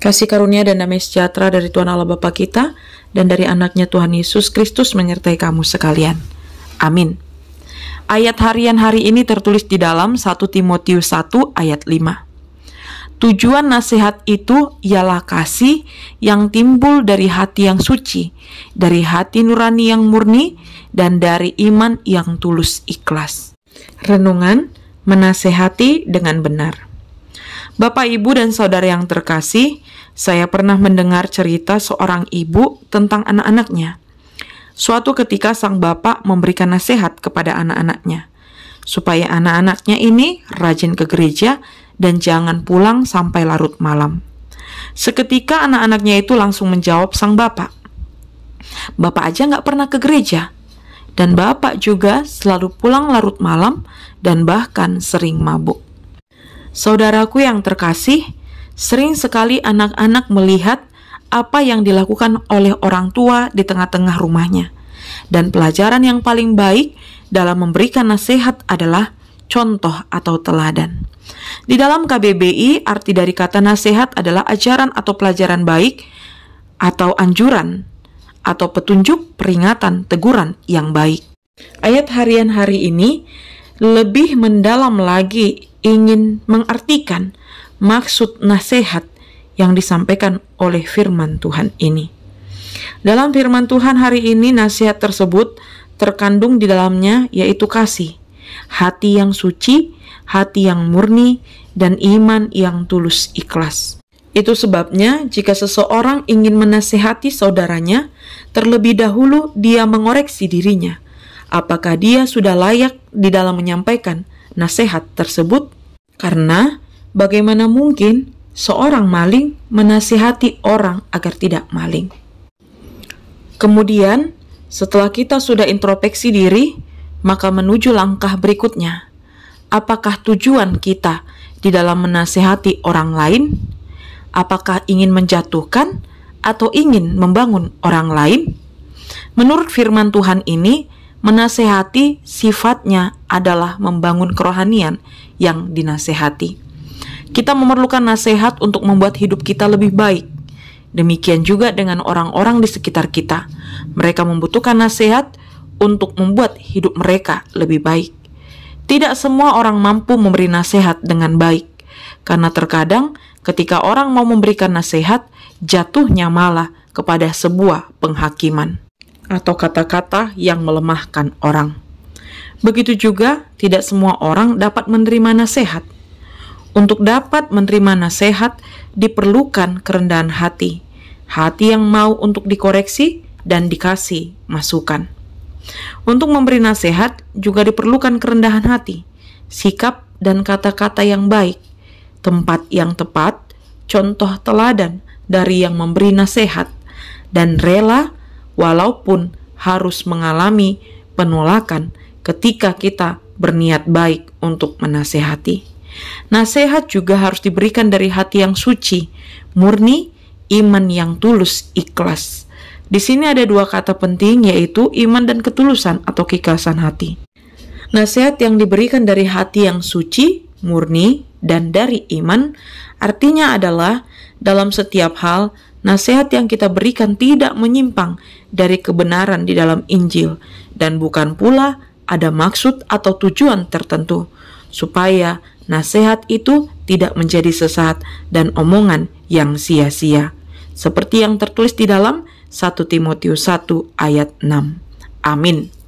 Kasih karunia dan damai sejahtera dari Tuhan Allah Bapa kita dan dari anaknya Tuhan Yesus Kristus menyertai kamu sekalian. Amin. Ayat harian hari ini tertulis di dalam 1 Timotius 1 ayat 5. Tujuan nasihat itu ialah kasih yang timbul dari hati yang suci, dari hati nurani yang murni, dan dari iman yang tulus ikhlas. Renungan menasehati dengan benar. Bapak, Ibu, dan saudara yang terkasih, saya pernah mendengar cerita seorang ibu tentang anak-anaknya. Suatu ketika sang bapak memberikan nasihat kepada anak-anaknya, supaya anak-anaknya ini rajin ke gereja dan jangan pulang sampai larut malam. Seketika anak-anaknya itu langsung menjawab sang bapak, Bapak aja nggak pernah ke gereja, dan bapak juga selalu pulang larut malam dan bahkan sering mabuk. Saudaraku yang terkasih, sering sekali anak-anak melihat apa yang dilakukan oleh orang tua di tengah-tengah rumahnya. Dan pelajaran yang paling baik dalam memberikan nasihat adalah contoh atau teladan. Di dalam KBBI, arti dari kata nasihat adalah ajaran atau pelajaran baik atau anjuran atau petunjuk, peringatan, teguran yang baik. Ayat harian hari ini lebih mendalam lagi ingin mengartikan maksud nasihat yang disampaikan oleh firman Tuhan ini. Dalam firman Tuhan hari ini, nasihat tersebut terkandung di dalamnya, yaitu kasih, hati yang suci, hati yang murni, dan iman yang tulus ikhlas. Itu sebabnya, jika seseorang ingin menasehati saudaranya, terlebih dahulu dia mengoreksi dirinya. Apakah dia sudah layak di dalam menyampaikan? nasihat tersebut, karena bagaimana mungkin seorang maling menasihati orang agar tidak maling. Kemudian, setelah kita sudah introspeksi diri, maka menuju langkah berikutnya. Apakah tujuan kita di dalam menasihati orang lain? Apakah ingin menjatuhkan atau ingin membangun orang lain? Menurut firman Tuhan ini, menasehati sifatnya adalah membangun kerohanian yang dinasehati. Kita memerlukan nasihat untuk membuat hidup kita lebih baik. Demikian juga dengan orang-orang di sekitar kita. Mereka membutuhkan nasihat untuk membuat hidup mereka lebih baik. Tidak semua orang mampu memberi nasihat dengan baik, karena terkadang ketika orang mau memberikan nasihat, jatuhnya malah kepada sebuah penghakiman atau kata-kata yang melemahkan orang. Begitu juga, tidak semua orang dapat menerima nasihat. Untuk dapat menerima nasihat, diperlukan kerendahan hati, hati yang mau untuk dikoreksi dan dikasih masukan. Untuk memberi nasihat juga diperlukan kerendahan hati, sikap, dan kata-kata yang baik, tempat yang tepat, contoh teladan dari yang memberi nasihat, dan rela walaupun harus mengalami penolakan ketika kita berniat baik untuk menasehati. Nasehat juga harus diberikan dari hati yang suci, murni, iman yang tulus, ikhlas. Di sini ada dua kata penting yaitu iman dan ketulusan atau keikhlasan hati. Nasehat yang diberikan dari hati yang suci, murni, dan dari iman artinya adalah dalam setiap hal Nasihat yang kita berikan tidak menyimpang dari kebenaran di dalam Injil dan bukan pula ada maksud atau tujuan tertentu, supaya nasihat itu tidak menjadi sesat dan omongan yang sia-sia. Seperti yang tertulis di dalam 1 Timotius 1 ayat 6. Amin.